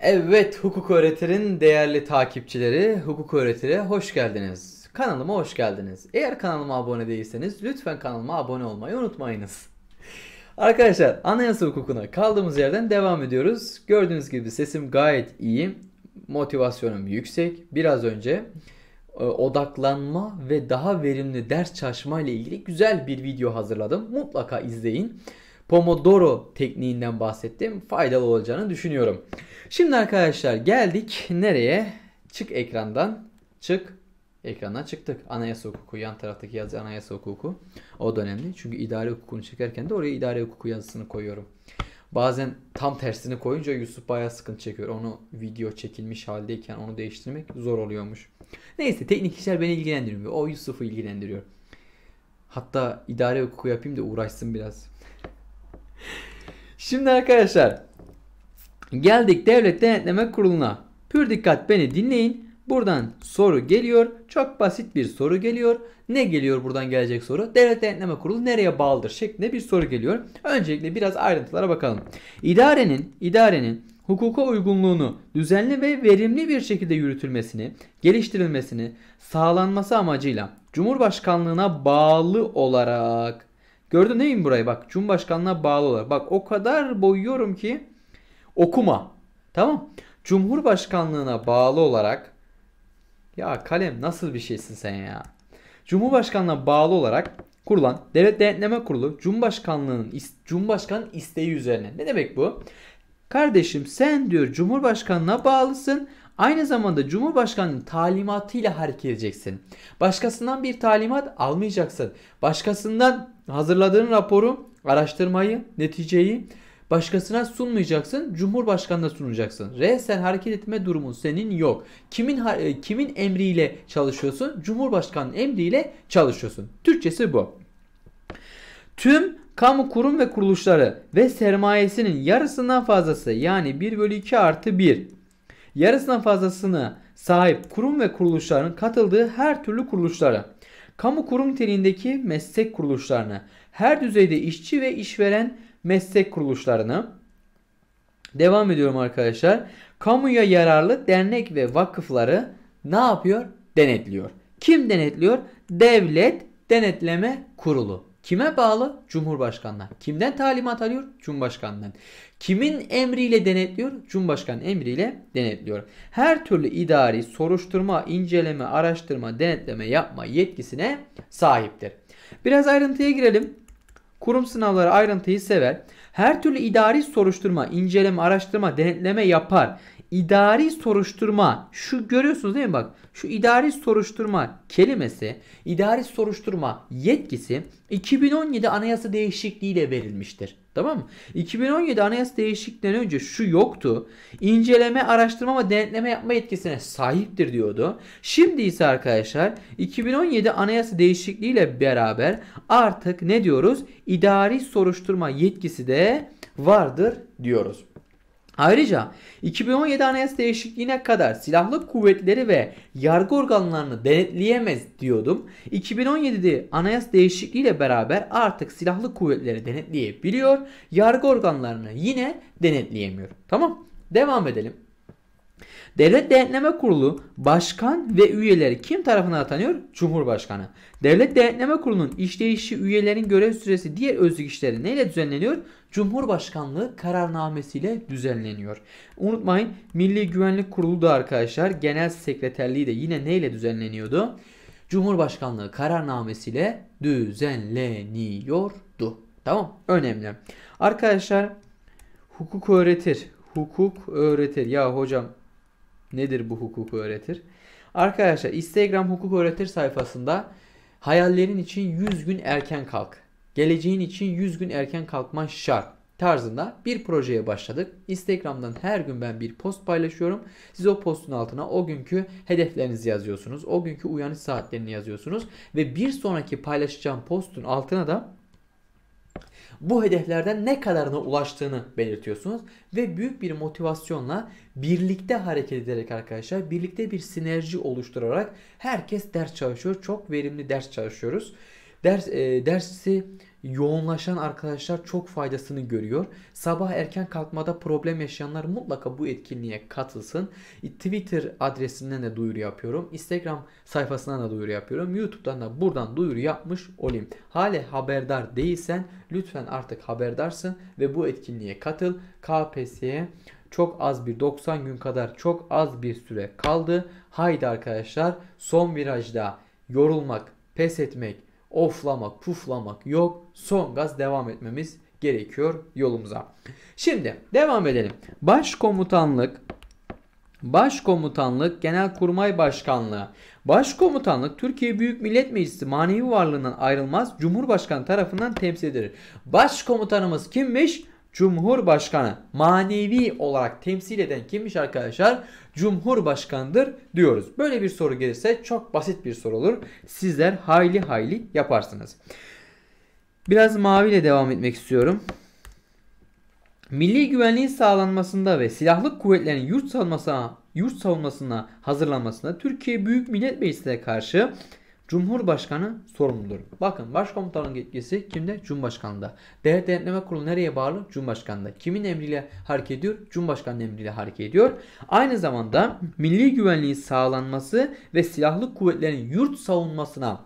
Evet hukuk öğretirin değerli takipçileri, hukuk öğretire hoş geldiniz. Kanalıma hoş geldiniz. Eğer kanalıma abone değilseniz lütfen kanalıma abone olmayı unutmayınız. Arkadaşlar anayasa hukukuna kaldığımız yerden devam ediyoruz. Gördüğünüz gibi sesim gayet iyi. Motivasyonum yüksek. Biraz önce e, odaklanma ve daha verimli ders çalışma ile ilgili güzel bir video hazırladım. Mutlaka izleyin. Pomodoro tekniğinden bahsettim. Faydalı olacağını düşünüyorum. Şimdi arkadaşlar geldik nereye? Çık ekrandan. Çık ekrandan çıktık. Anayasa hukuku yan taraftaki yazı anayasa hukuku. O da önemli. Çünkü idare hukukunu çekerken de oraya idare hukuku yazısını koyuyorum. Bazen tam tersini koyunca Yusuf bayağı sıkıntı çekiyor. Onu video çekilmiş haldeyken onu değiştirmek zor oluyormuş. Neyse teknik işler beni ilgilendirmiyor. O Yusuf'u ilgilendiriyor. Hatta idare hukuku yapayım da uğraşsın biraz. Şimdi arkadaşlar geldik devlet denetleme kuruluna. Pür dikkat beni dinleyin. Buradan soru geliyor. Çok basit bir soru geliyor. Ne geliyor buradan gelecek soru? Devlet Denetleme Kurulu nereye bağlıdır şeklinde bir soru geliyor. Öncelikle biraz ayrıntılara bakalım. İdarenin, idarenin hukuka uygunluğunu düzenli ve verimli bir şekilde yürütülmesini, geliştirilmesini sağlanması amacıyla Cumhurbaşkanlığına bağlı olarak Gördün değil mi burayı? Bak Cumhurbaşkanlığına bağlı olarak. Bak o kadar boyuyorum ki okuma. Tamam. Cumhurbaşkanlığına bağlı olarak ya kalem nasıl bir şeysin sen ya? Cumhurbaşkanlığına bağlı olarak kurulan Devlet Denetleme Kurulu Cumhurbaşkanlığının Cumhurbaşkanı isteği üzerine. Ne demek bu? Kardeşim sen diyor Cumhurbaşkanına bağlısın Aynı zamanda Cumhurbaşkanı'nın talimatıyla hareket edeceksin. Başkasından bir talimat almayacaksın. Başkasından hazırladığın raporu, araştırmayı, neticeyi başkasına sunmayacaksın. Cumhurbaşkanına sunacaksın. Resen hareket etme durumun senin yok. Kimin e, kimin emriyle çalışıyorsun? Cumhurbaşkanının emriyle çalışıyorsun. Türkçesi bu. Tüm kamu kurum ve kuruluşları ve sermayesinin yarısından fazlası yani 1 bölü 2 artı 1 yarısından fazlasını sahip kurum ve kuruluşların katıldığı her türlü kuruluşlara, kamu kurum niteliğindeki meslek kuruluşlarına, her düzeyde işçi ve işveren meslek kuruluşlarına, devam ediyorum arkadaşlar, kamuya yararlı dernek ve vakıfları ne yapıyor? Denetliyor. Kim denetliyor? Devlet Denetleme Kurulu. Kime bağlı? Cumhurbaşkanına. Kimden talimat alıyor? Cumhurbaşkanından. Kimin emriyle denetliyor? Cumhurbaşkanı emriyle denetliyor. Her türlü idari soruşturma, inceleme, araştırma, denetleme yapma yetkisine sahiptir. Biraz ayrıntıya girelim. Kurum sınavları ayrıntıyı sever. Her türlü idari soruşturma, inceleme, araştırma, denetleme yapar idari soruşturma şu görüyorsunuz değil mi bak şu idari soruşturma kelimesi idari soruşturma yetkisi 2017 anayasa değişikliğiyle verilmiştir. Tamam mı? 2017 anayasa değişikliğinden önce şu yoktu. İnceleme, araştırma ve denetleme yapma yetkisine sahiptir diyordu. Şimdi ise arkadaşlar 2017 anayasa değişikliğiyle beraber artık ne diyoruz? İdari soruşturma yetkisi de vardır diyoruz. Ayrıca 2017 Anayasa değişikliğine kadar silahlı kuvvetleri ve yargı organlarını denetleyemez diyordum. 2017'de anayasa değişikliğiyle beraber artık silahlı kuvvetleri denetleyebiliyor. Yargı organlarını yine denetleyemiyor. Tamam devam edelim. Devlet Denetleme Kurulu başkan ve üyeleri kim tarafından atanıyor? Cumhurbaşkanı. Devlet Denetleme Kurulu'nun işleyişi üyelerin görev süresi diğer özlük işleri neyle düzenleniyor? Cumhurbaşkanlığı kararnamesiyle düzenleniyor. Unutmayın Milli Güvenlik Kurulu da arkadaşlar genel sekreterliği de yine neyle düzenleniyordu? Cumhurbaşkanlığı kararnamesiyle düzenleniyordu. Tamam önemli. Arkadaşlar hukuk öğretir. Hukuk öğretir. Ya hocam Nedir bu hukuku öğretir? Arkadaşlar Instagram hukuk öğretir sayfasında hayallerin için 100 gün erken kalk. Geleceğin için 100 gün erken kalkman şart tarzında bir projeye başladık. Instagram'dan her gün ben bir post paylaşıyorum. Siz o postun altına o günkü hedeflerinizi yazıyorsunuz. O günkü uyanış saatlerini yazıyorsunuz. Ve bir sonraki paylaşacağım postun altına da bu hedeflerden ne kadarına ulaştığını belirtiyorsunuz ve büyük bir motivasyonla birlikte hareket ederek arkadaşlar birlikte bir sinerji oluşturarak herkes ders çalışıyor. Çok verimli ders çalışıyoruz. Ders e, dersi yoğunlaşan arkadaşlar çok faydasını görüyor. Sabah erken kalkmada problem yaşayanlar mutlaka bu etkinliğe katılsın. Twitter adresinden de duyuru yapıyorum. Instagram sayfasından da duyuru yapıyorum. YouTube'dan da buradan duyuru yapmış olayım. Hale haberdar değilsen lütfen artık haberdarsın ve bu etkinliğe katıl. KPS'ye çok az bir 90 gün kadar çok az bir süre kaldı. Haydi arkadaşlar son virajda yorulmak, pes etmek, oflamak, puflamak yok. Son gaz devam etmemiz gerekiyor yolumuza. Şimdi devam edelim. Başkomutanlık Başkomutanlık Genelkurmay Başkanlığı. Başkomutanlık Türkiye Büyük Millet Meclisi manevi varlığından ayrılmaz Cumhurbaşkanı tarafından temsil edilir. Başkomutanımız kimmiş? Cumhurbaşkanı manevi olarak temsil eden kimmiş arkadaşlar? Cumhurbaşkanıdır diyoruz. Böyle bir soru gelirse çok basit bir soru olur. Sizler hayli hayli yaparsınız. Biraz maviyle devam etmek istiyorum. Milli güvenliğin sağlanmasında ve silahlı kuvvetlerin yurt savunmasına, yurt savunmasına hazırlanmasında Türkiye Büyük Millet Meclisi'ne karşı Cumhurbaşkanı sorumludur. Bakın başkomutanın yetkisi kimde? Cumhurbaşkanında. Devlet Denetleme Kurulu nereye bağlı? Cumhurbaşkanında. Kimin emriyle hareket ediyor? Cumhurbaşkanının emriyle hareket ediyor. Aynı zamanda milli güvenliğin sağlanması ve silahlı kuvvetlerin yurt savunmasına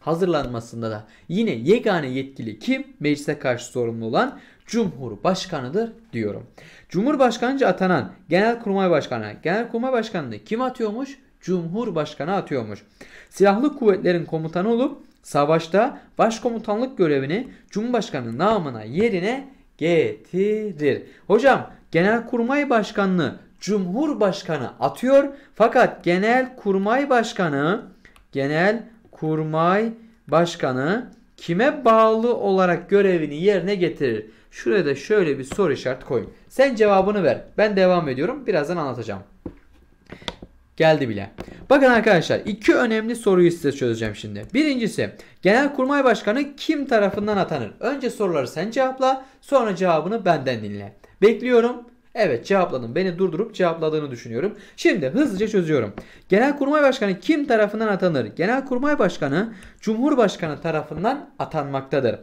hazırlanmasında da yine yegane yetkili kim? Meclise karşı sorumlu olan Cumhurbaşkanıdır diyorum. Cumhurbaşkanıca atanan Genelkurmay Başkanı. Genelkurmay Başkanı'nı kim atıyormuş? Cumhurbaşkanı atıyormuş. Silahlı kuvvetlerin komutanı olup savaşta başkomutanlık görevini Cumhurbaşkanı namına yerine getirir. Hocam Genelkurmay Başkanlığı Cumhurbaşkanı atıyor fakat Genelkurmay Başkanı Genelkurmay Başkanı kime bağlı olarak görevini yerine getirir? Şuraya da şöyle bir soru işareti koyun. Sen cevabını ver. Ben devam ediyorum. Birazdan anlatacağım. Geldi bile. Bakın arkadaşlar iki önemli soruyu size çözeceğim şimdi. Birincisi Genelkurmay Başkanı kim tarafından atanır? Önce soruları sen cevapla sonra cevabını benden dinle. Bekliyorum. Evet cevapladım. Beni durdurup cevapladığını düşünüyorum. Şimdi hızlıca çözüyorum. Genelkurmay Başkanı kim tarafından atanır? Genelkurmay Başkanı Cumhurbaşkanı tarafından atanmaktadır.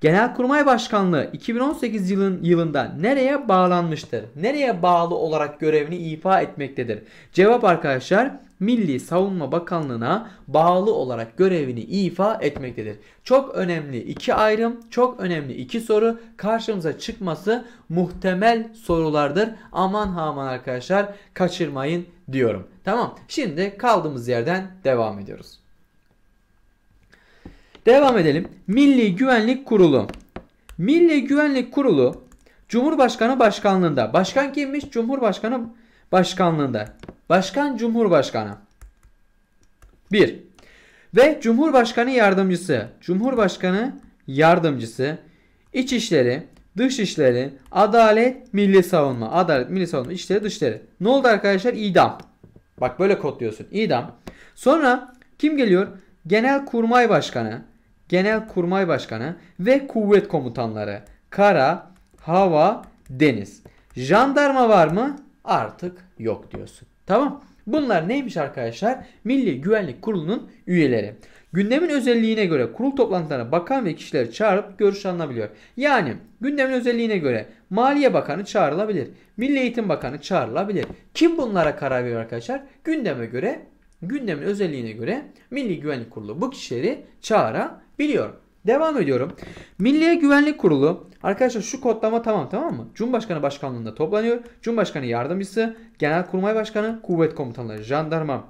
Genelkurmay Başkanlığı 2018 yılın yılında nereye bağlanmıştır? Nereye bağlı olarak görevini ifa etmektedir? Cevap arkadaşlar Milli Savunma Bakanlığı'na bağlı olarak görevini ifa etmektedir. Çok önemli iki ayrım, çok önemli iki soru karşımıza çıkması muhtemel sorulardır. Aman aman arkadaşlar kaçırmayın diyorum. Tamam şimdi kaldığımız yerden devam ediyoruz. Devam edelim. Milli Güvenlik Kurulu. Milli Güvenlik Kurulu Cumhurbaşkanı başkanlığında. Başkan kimmiş? Cumhurbaşkanı başkanlığında. Başkan Cumhurbaşkanı. 1. Ve Cumhurbaşkanı yardımcısı. Cumhurbaşkanı yardımcısı. İçişleri, Dışişleri, Adalet, Milli Savunma. Adalet, Milli Savunma, İçişleri, Dışişleri. Ne oldu arkadaşlar? İdam. Bak böyle kodluyorsun. İdam. Sonra kim geliyor? Genel Kurmay Başkanı, Genel Kurmay Başkanı ve kuvvet komutanları. Kara, hava, deniz. Jandarma var mı? Artık yok diyorsun. Tamam. Bunlar neymiş arkadaşlar? Milli Güvenlik Kurulu'nun üyeleri. Gündemin özelliğine göre kurul toplantılarına bakan ve kişileri çağırıp görüş alınabiliyor. Yani gündemin özelliğine göre Maliye Bakanı çağrılabilir. Milli Eğitim Bakanı çağrılabilir. Kim bunlara karar veriyor arkadaşlar? Gündeme göre gündemin özelliğine göre Milli Güvenlik Kurulu bu kişileri çağırabiliyor. Devam ediyorum. Milli Güvenlik Kurulu arkadaşlar şu kodlama tamam tamam mı? Cumhurbaşkanı başkanlığında toplanıyor. Cumhurbaşkanı yardımcısı, genelkurmay başkanı, kuvvet komutanları, jandarma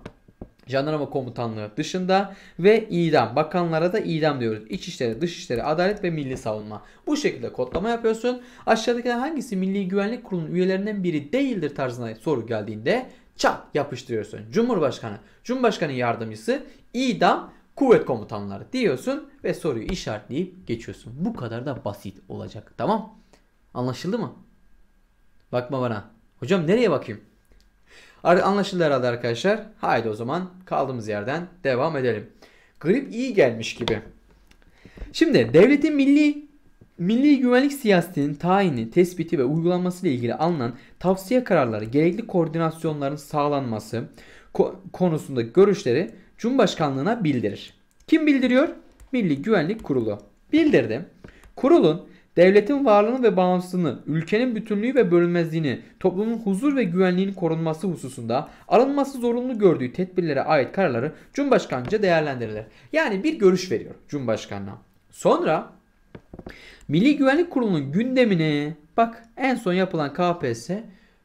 Jandarma Komutanlığı dışında ve idam. Bakanlara da idam diyoruz. İçişleri, Dışişleri, Adalet ve Milli Savunma. Bu şekilde kodlama yapıyorsun. Aşağıdakiler hangisi Milli Güvenlik Kurulu'nun üyelerinden biri değildir tarzında soru geldiğinde Çap yapıştırıyorsun. Cumhurbaşkanı, Cumhurbaşkanı yardımcısı, idam, kuvvet komutanları diyorsun ve soruyu işaretleyip geçiyorsun. Bu kadar da basit olacak. Tamam? Anlaşıldı mı? Bakma bana. Hocam nereye bakayım? Anlaşıldı herhalde arkadaşlar. Haydi o zaman kaldığımız yerden devam edelim. Grip iyi gelmiş gibi. Şimdi devletin milli Milli güvenlik siyasetinin tayini, tespiti ve uygulanması ile ilgili alınan tavsiye kararları, gerekli koordinasyonların sağlanması ko- konusunda görüşleri Cumhurbaşkanlığına bildirir. Kim bildiriyor? Milli Güvenlik Kurulu. Bildirdi. Kurulun devletin varlığını ve bağımsızlığını, ülkenin bütünlüğü ve bölünmezliğini, toplumun huzur ve güvenliğinin korunması hususunda alınması zorunlu gördüğü tedbirlere ait kararları Cumhurbaşkanıca değerlendirilir. Yani bir görüş veriyor Cumhurbaşkanına. Sonra Milli Güvenlik Kurulu'nun gündemine bak en son yapılan KPSS e,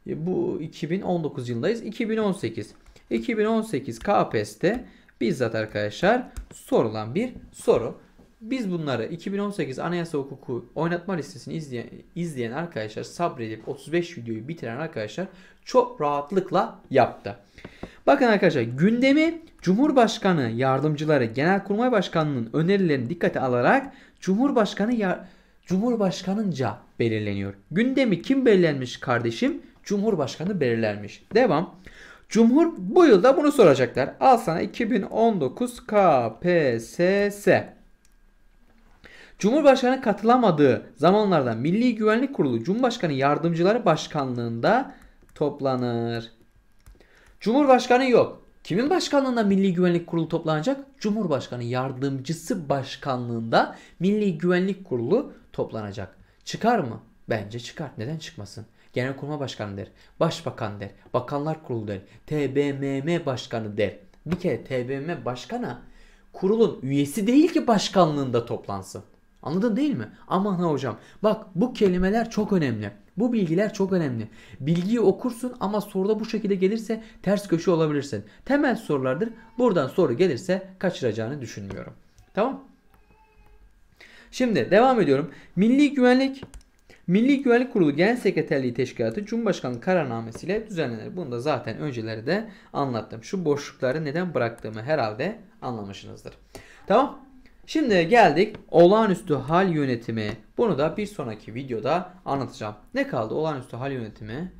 bu 2019 yılındayız. 2018. 2018 KPSS'te bizzat arkadaşlar sorulan bir soru. Biz bunları 2018 Anayasa Hukuku oynatma listesini izleyen, izleyen arkadaşlar sabredip 35 videoyu bitiren arkadaşlar çok rahatlıkla yaptı. Bakın arkadaşlar gündemi Cumhurbaşkanı yardımcıları Genelkurmay Başkanı'nın önerilerini dikkate alarak Cumhurbaşkanı yardımcıları Cumhurbaşkanınca belirleniyor. Gündemi kim belirlenmiş kardeşim? Cumhurbaşkanı belirlenmiş. Devam. Cumhur bu yılda bunu soracaklar. Al sana 2019 KPSS. Cumhurbaşkanı katılamadığı zamanlarda Milli Güvenlik Kurulu Cumhurbaşkanı Yardımcıları Başkanlığında toplanır. Cumhurbaşkanı yok. Kimin başkanlığında Milli Güvenlik Kurulu toplanacak? Cumhurbaşkanı yardımcısı başkanlığında Milli Güvenlik Kurulu toplanacak. Çıkar mı? Bence çıkar. Neden çıkmasın? Genelkurmay Başkanı der, Başbakan der, Bakanlar Kurulu der, TBMM Başkanı der. Bir kere TBMM Başkanı kurulun üyesi değil ki başkanlığında toplansın. Anladın değil mi? Aman ha hocam. Bak bu kelimeler çok önemli. Bu bilgiler çok önemli. Bilgiyi okursun ama soruda bu şekilde gelirse ters köşe olabilirsin. Temel sorulardır. Buradan soru gelirse kaçıracağını düşünmüyorum. Tamam? Şimdi devam ediyorum. Milli Güvenlik Milli Güvenlik Kurulu Genel Sekreterliği Teşkilatı Cumhurbaşkanı kararnamesiyle düzenlenir. Bunu da zaten önceleri de anlattım. Şu boşlukları neden bıraktığımı herhalde anlamışsınızdır. Tamam? Şimdi geldik olağanüstü hal yönetimi. Bunu da bir sonraki videoda anlatacağım. Ne kaldı? Olağanüstü hal yönetimi.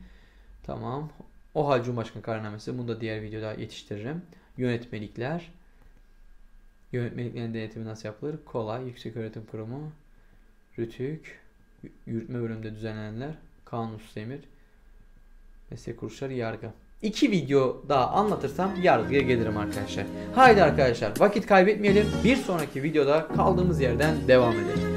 Tamam. O hal Cumhurbaşkanı kararnamesi. Bunu da diğer videoda yetiştiririm. Yönetmelikler. Yönetmeliklerin denetimi nasıl yapılır? Kolay. Yüksek Öğretim Kurumu. Rütük. Yürütme bölümünde düzenlenenler. Kanun Usta Emir. Meslek kuruluşları yargı. 2 video daha anlatırsam yargıya gelirim arkadaşlar. Haydi arkadaşlar vakit kaybetmeyelim. Bir sonraki videoda kaldığımız yerden devam edelim.